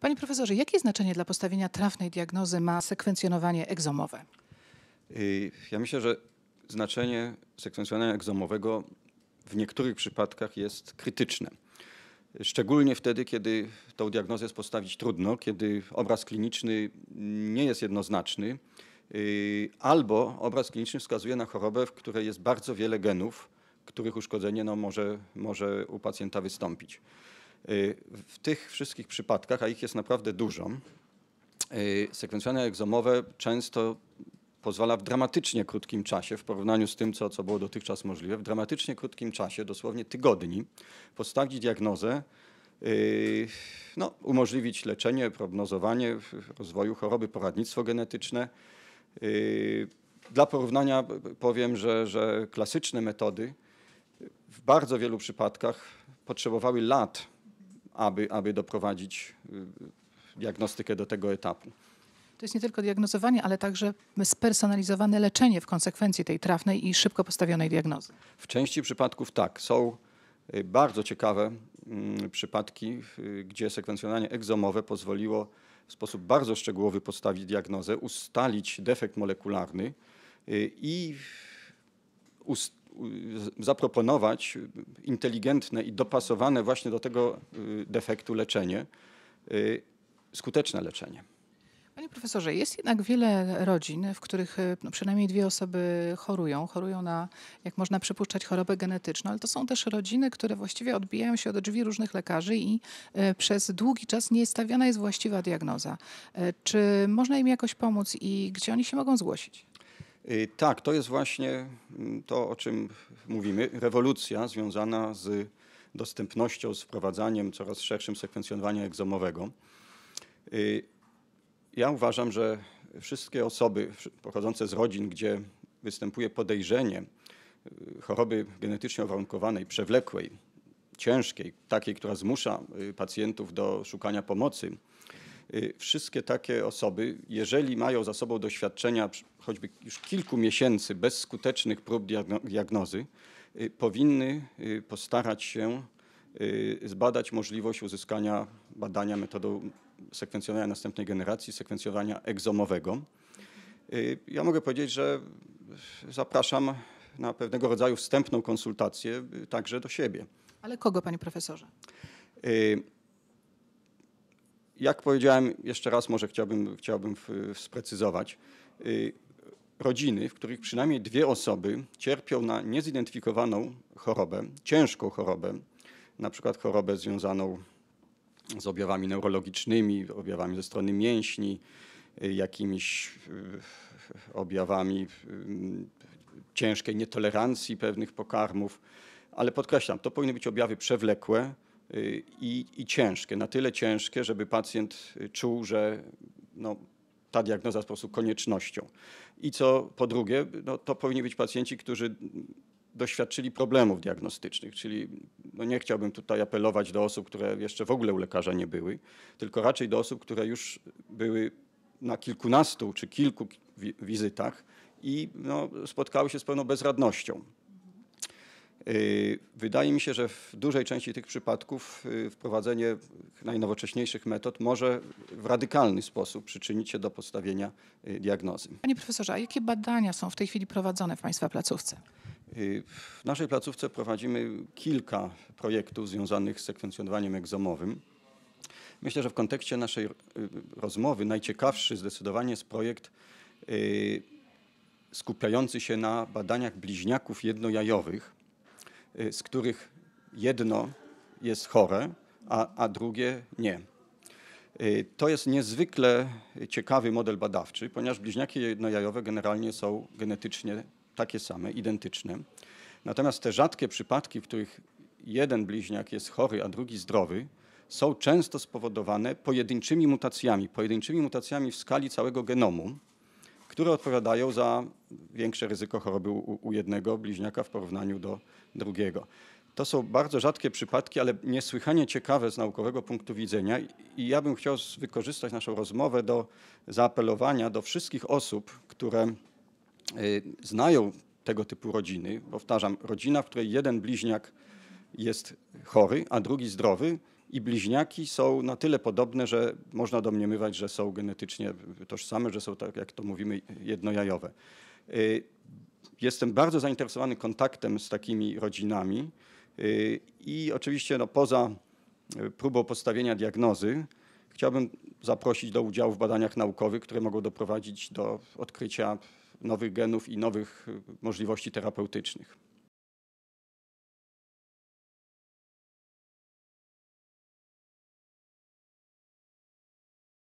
Panie profesorze, jakie znaczenie dla postawienia trafnej diagnozy ma sekwencjonowanie egzomowe? Y, ja myślę, że znaczenie sekwencjonowania egzomowego w niektórych przypadkach jest krytyczne. Szczególnie wtedy, kiedy tą diagnozę jest postawić trudno, kiedy obraz kliniczny nie jest jednoznaczny, y, albo obraz kliniczny wskazuje na chorobę, w której jest bardzo wiele genów, których uszkodzenie no, może, może u pacjenta wystąpić. Y, w tych wszystkich przypadkach, a ich jest naprawdę dużo, y, sekwencjonowanie egzomowe często pozwala w dramatycznie krótkim czasie, w porównaniu z tym, co, co było dotychczas możliwe, w dramatycznie krótkim czasie, dosłownie tygodni, postawić diagnozę, y, no, umożliwić leczenie, prognozowanie rozwoju choroby, poradnictwo genetyczne. Dla porównania powiem, że, że klasyczne metody w bardzo wielu przypadkach potrzebowały lat aby, aby doprowadzić y, diagnostykę do tego etapu. To jest nie tylko diagnozowanie, ale także spersonalizowane leczenie w konsekwencji tej trafnej i szybko postawionej diagnozy. W części przypadków tak. Są y, bardzo ciekawe mm, przypadki, y, gdzie sekwencjonowanie egzomowe pozwoliło w sposób bardzo szczegółowy postawić diagnozę, ustalić defekt molekularny i ustalić zaproponować inteligentne i dopasowane właśnie do tego y, defektu leczenie, y, skuteczne leczenie. Panie profesorze, jest jednak wiele rodzin, w których y, no, przynajmniej dwie osoby chorują. Chorują na, jak można przypuszczać, chorobę genetyczną, ale to są też rodziny, które właściwie odbijają się od drzwi różnych lekarzy i e, przez długi czas nie stawiana jest właściwa diagnoza. E, czy można im jakoś pomóc i gdzie oni się mogą zgłosić? Y, tak, to jest właśnie mm, to, o czym mówimy. Rewolucja związana z dostępnością, z wprowadzaniem coraz szerszym sekwencjonowania egzomowego. Y, ja uważam, że wszystkie osoby pochodzące z rodzin, gdzie występuje podejrzenie y, choroby genetycznie uwarunkowanej, przewlekłej, ciężkiej, takiej, która zmusza pacjentów do szukania pomocy, Y, wszystkie takie osoby, jeżeli mają za sobą doświadczenia choćby już kilku miesięcy bez skutecznych prób diagnozy, y, powinny y, postarać się zbadać możliwość uzyskania badania metodą sekwencjonowania następnej generacji, sekwencjowania egzomowego. Ja mogę powiedzieć, że zapraszam na pewnego rodzaju wstępną konsultację także do siebie. Ale kogo, panie profesorze? jak powiedziałem, jeszcze raz może chciałbym, chciałbym e, sprecyzować, e, rodziny, w których przynajmniej dwie osoby cierpią na niezidentyfikowaną chorobę, ciężką chorobę, na przykład chorobę związaną z objawami neurologicznymi, objawami ze strony mięśni, e, jakimiś objawami ciężkiej nietolerancji pewnych pokarmów. Ale podkreślam, to powinny być objawy przewlekłe, i, i ciężkie, na tyle ciężkie, żeby pacjent czuł, że no, ta diagnoza jest po prostu koniecznością. I co po drugie, no, to powinni być pacjenci, którzy doświadczyli problemów diagnostycznych, czyli no nie chciałbym tutaj apelować do osób, które jeszcze w ogóle u lekarza nie były, tylko raczej do osób, które już były na kilkunastu czy kilku wizytach i no, spotkały się z pewną bezradnością. Y, wydaje mi się, że w dużej części tych przypadków y, wprowadzenie najnowocześniejszych metod może w radykalny sposób przyczynić się do postawienia y, diagnozy. Panie profesorze, a jakie badania są w tej chwili prowadzone w Państwa placówce? W naszej placówce prowadzimy kilka projektów związanych z sekwencjonowaniem egzomowym. Myślę, że w kontekście naszej rozmowy najciekawszy zdecydowanie jest projekt skupiający się na badaniach bliźniaków jednojajowych Y, z których jedno jest chore, a, a drugie nie. Y, to jest niezwykle ciekawy model badawczy, ponieważ bliźniaki jednojajowe generalnie są genetycznie takie same, identyczne. Natomiast te rzadkie przypadki, w których jeden bliźniak jest chory, a drugi zdrowy, są często spowodowane pojedynczymi mutacjami, pojedynczymi mutacjami w skali całego genomu, które odpowiadają za większe ryzyko choroby u, u jednego bliźniaka w porównaniu do drugiego. To są bardzo rzadkie przypadki, ale niesłychanie ciekawe z naukowego punktu widzenia i ja bym chciał wykorzystać naszą rozmowę do zaapelowania do wszystkich osób, które y, znają tego typu rodziny. Powtarzam, rodzina, w której jeden bliźniak jest chory, a drugi zdrowy, i bliźniaki są na tyle podobne, że można domniemywać, że są genetycznie tożsame, że są, tak jak to mówimy, jednojajowe. Y, jestem bardzo zainteresowany kontaktem z takimi rodzinami y, i oczywiście no, poza y, próbą postawienia diagnozy, chciałbym zaprosić do udziału w badaniach naukowych, które mogą doprowadzić do odkrycia nowych genów i nowych możliwości terapeutycznych.